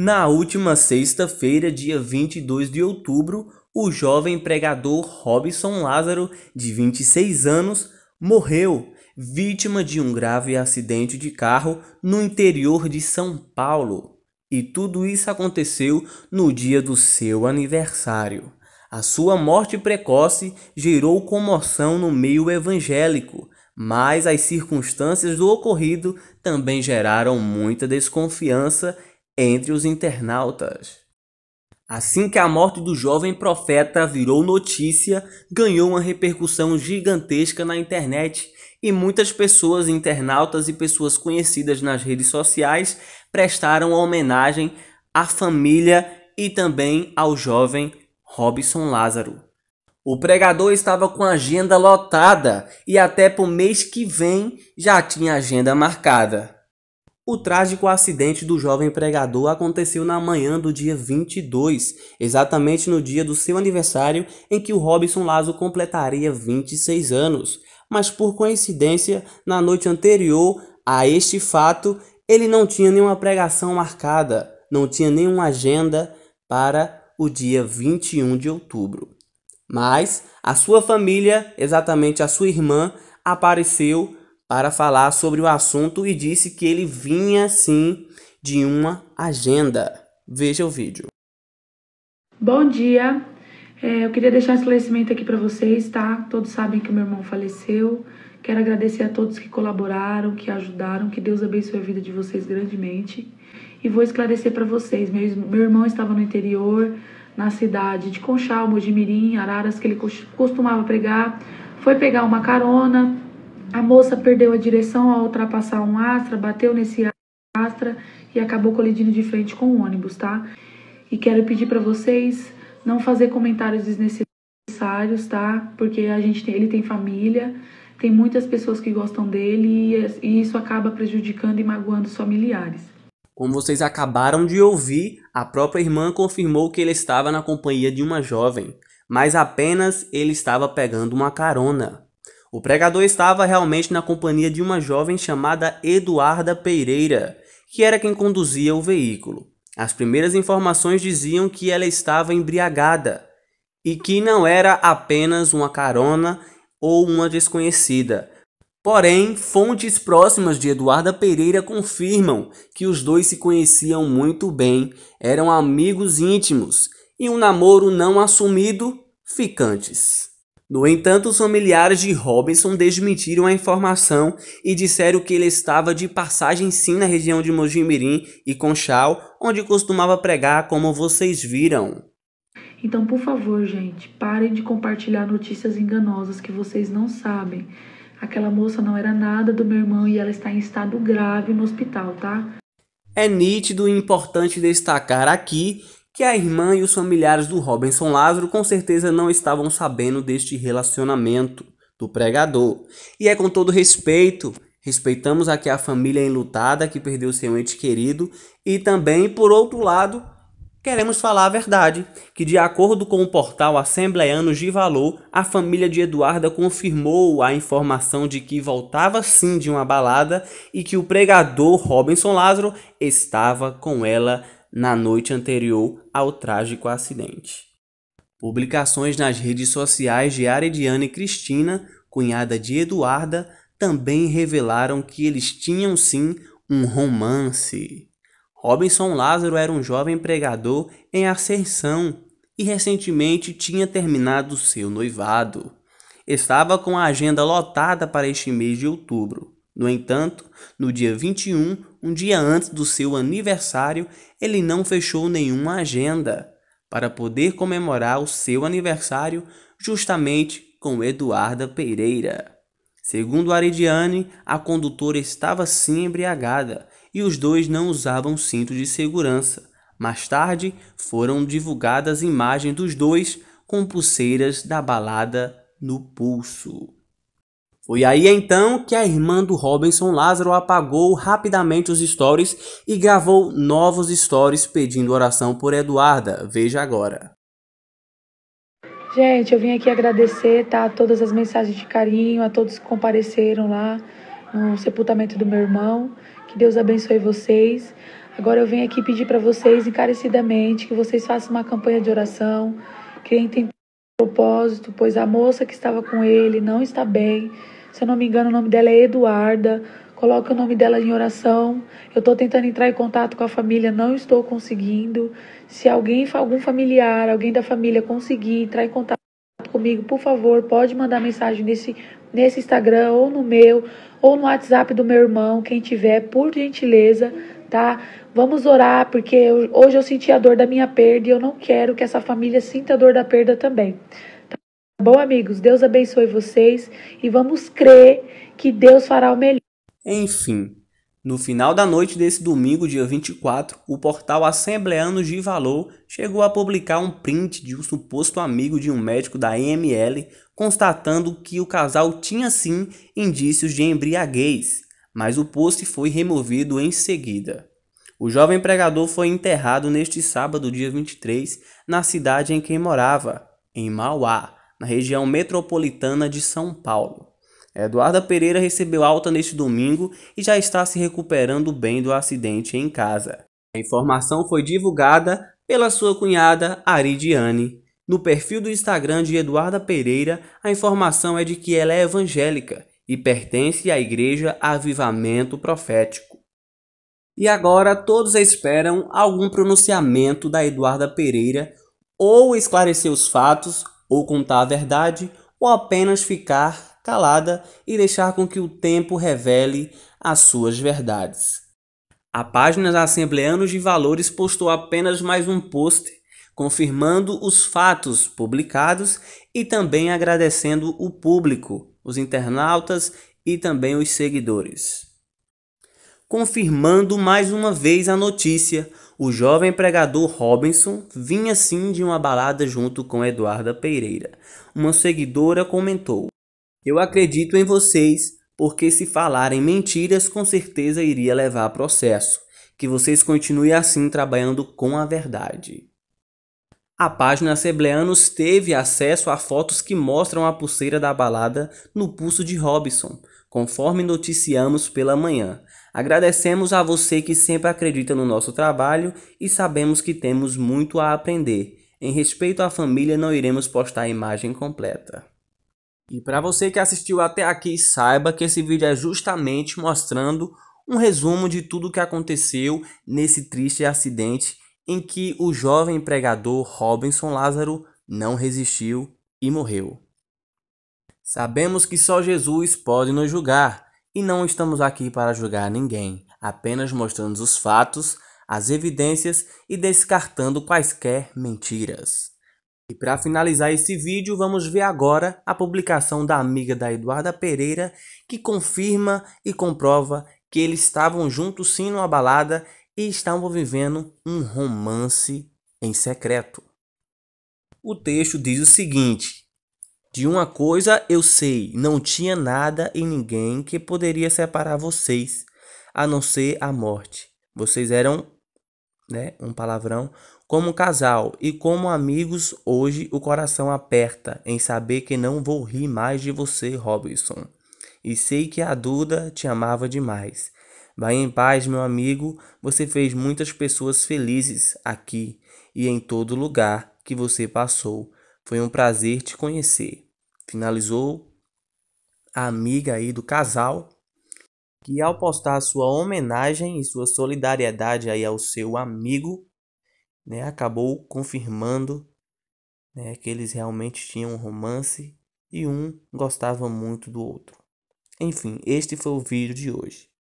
Na última sexta-feira, dia 22 de outubro, o jovem pregador Robson Lázaro, de 26 anos, morreu, vítima de um grave acidente de carro no interior de São Paulo. E tudo isso aconteceu no dia do seu aniversário. A sua morte precoce gerou comoção no meio evangélico, mas as circunstâncias do ocorrido também geraram muita desconfiança entre os internautas. Assim que a morte do jovem profeta virou notícia, ganhou uma repercussão gigantesca na internet e muitas pessoas, internautas e pessoas conhecidas nas redes sociais, prestaram homenagem à família e também ao jovem Robson Lázaro. O pregador estava com a agenda lotada e até para o mês que vem já tinha agenda marcada. O trágico acidente do jovem pregador aconteceu na manhã do dia 22, exatamente no dia do seu aniversário em que o Robson Lazo completaria 26 anos. Mas por coincidência, na noite anterior a este fato, ele não tinha nenhuma pregação marcada, não tinha nenhuma agenda para o dia 21 de outubro. Mas a sua família, exatamente a sua irmã, apareceu para falar sobre o assunto e disse que ele vinha sim de uma agenda. Veja o vídeo. Bom dia. É, eu queria deixar um esclarecimento aqui para vocês, tá? Todos sabem que meu irmão faleceu. Quero agradecer a todos que colaboraram, que ajudaram, que Deus abençoe a vida de vocês grandemente. E vou esclarecer para vocês, meu, meu irmão estava no interior, na cidade de Conchal, Mojimirim, Araras, que ele costumava pregar. Foi pegar uma carona a moça perdeu a direção ao ultrapassar um astra, bateu nesse astra e acabou colidindo de frente com o ônibus, tá? E quero pedir para vocês não fazer comentários desnecessários, tá? Porque a gente tem, ele tem família, tem muitas pessoas que gostam dele é, e isso acaba prejudicando e magoando os familiares. Como vocês acabaram de ouvir, a própria irmã confirmou que ele estava na companhia de uma jovem, mas apenas ele estava pegando uma carona. O pregador estava realmente na companhia de uma jovem chamada Eduarda Pereira, que era quem conduzia o veículo. As primeiras informações diziam que ela estava embriagada e que não era apenas uma carona ou uma desconhecida. Porém, fontes próximas de Eduarda Pereira confirmam que os dois se conheciam muito bem, eram amigos íntimos e um namoro não assumido, ficantes. No entanto, os familiares de Robinson desmentiram a informação e disseram que ele estava de passagem sim na região de Mojimirim e Conchal, onde costumava pregar, como vocês viram. Então, por favor, gente, parem de compartilhar notícias enganosas que vocês não sabem. Aquela moça não era nada do meu irmão e ela está em estado grave no hospital, tá? É nítido e importante destacar aqui que a irmã e os familiares do Robinson Lázaro com certeza não estavam sabendo deste relacionamento do pregador. E é com todo respeito, respeitamos aqui a família enlutada que perdeu seu ente querido e também, por outro lado, queremos falar a verdade, que de acordo com o portal Assembleanos de Valor, a família de Eduarda confirmou a informação de que voltava sim de uma balada e que o pregador Robinson Lázaro estava com ela na noite anterior ao trágico acidente. Publicações nas redes sociais de e Cristina, cunhada de Eduarda, também revelaram que eles tinham sim um romance. Robinson Lázaro era um jovem pregador em ascensão e recentemente tinha terminado seu noivado. Estava com a agenda lotada para este mês de outubro. No entanto, no dia 21, um dia antes do seu aniversário, ele não fechou nenhuma agenda para poder comemorar o seu aniversário justamente com Eduarda Pereira. Segundo Aridiane, a condutora estava sim embriagada e os dois não usavam cinto de segurança. Mais tarde, foram divulgadas imagens dos dois com pulseiras da balada no pulso. Foi aí então que a irmã do Robinson Lázaro apagou rapidamente os stories e gravou novos stories pedindo oração por Eduarda. Veja agora. Gente, eu vim aqui agradecer tá, a todas as mensagens de carinho, a todos que compareceram lá no sepultamento do meu irmão. Que Deus abençoe vocês. Agora eu venho aqui pedir para vocês encarecidamente que vocês façam uma campanha de oração. Quem tem propósito, pois a moça que estava com ele não está bem. Se eu não me engano, o nome dela é Eduarda. Coloque o nome dela em oração. Eu estou tentando entrar em contato com a família, não estou conseguindo. Se alguém, algum familiar, alguém da família conseguir entrar em contato comigo, por favor, pode mandar mensagem nesse, nesse Instagram ou no meu ou no WhatsApp do meu irmão, quem tiver, por gentileza, tá? Vamos orar, porque eu, hoje eu senti a dor da minha perda e eu não quero que essa família sinta a dor da perda também bom, amigos? Deus abençoe vocês e vamos crer que Deus fará o melhor. Enfim, no final da noite desse domingo, dia 24, o portal Assembleanos de Valor chegou a publicar um print de um suposto amigo de um médico da EML constatando que o casal tinha sim indícios de embriaguez, mas o post foi removido em seguida. O jovem pregador foi enterrado neste sábado, dia 23, na cidade em que morava, em Mauá na região metropolitana de São Paulo. Eduarda Pereira recebeu alta neste domingo e já está se recuperando bem do acidente em casa. A informação foi divulgada pela sua cunhada Aridiane. No perfil do Instagram de Eduarda Pereira, a informação é de que ela é evangélica e pertence à Igreja Avivamento Profético. E agora todos esperam algum pronunciamento da Eduarda Pereira ou esclarecer os fatos ou contar a verdade, ou apenas ficar calada e deixar com que o tempo revele as suas verdades. A página da Assembleanos de Valores postou apenas mais um post confirmando os fatos publicados e também agradecendo o público, os internautas e também os seguidores. Confirmando mais uma vez a notícia, o jovem pregador Robinson vinha sim de uma balada junto com Eduarda Pereira. Uma seguidora comentou: Eu acredito em vocês, porque se falarem mentiras, com certeza iria levar a processo. Que vocês continuem assim trabalhando com a verdade. A página Assembleanos teve acesso a fotos que mostram a pulseira da balada no pulso de Robinson, conforme noticiamos pela manhã. Agradecemos a você que sempre acredita no nosso trabalho e sabemos que temos muito a aprender. Em respeito à família, não iremos postar a imagem completa. E para você que assistiu até aqui, saiba que esse vídeo é justamente mostrando um resumo de tudo o que aconteceu nesse triste acidente em que o jovem pregador Robinson Lázaro não resistiu e morreu. Sabemos que só Jesus pode nos julgar, e não estamos aqui para julgar ninguém, apenas mostrando os fatos, as evidências e descartando quaisquer mentiras. E para finalizar esse vídeo, vamos ver agora a publicação da amiga da Eduarda Pereira que confirma e comprova que eles estavam juntos sim numa balada e estavam vivendo um romance em secreto. O texto diz o seguinte: de uma coisa eu sei, não tinha nada e ninguém que poderia separar vocês, a não ser a morte. Vocês eram, né, um palavrão, como um casal e como amigos, hoje o coração aperta em saber que não vou rir mais de você, Robinson. E sei que a Duda te amava demais. Vai em paz, meu amigo, você fez muitas pessoas felizes aqui e em todo lugar que você passou. Foi um prazer te conhecer. Finalizou a amiga aí do casal, que ao postar sua homenagem e sua solidariedade aí ao seu amigo, né, acabou confirmando né, que eles realmente tinham um romance e um gostava muito do outro. Enfim, este foi o vídeo de hoje.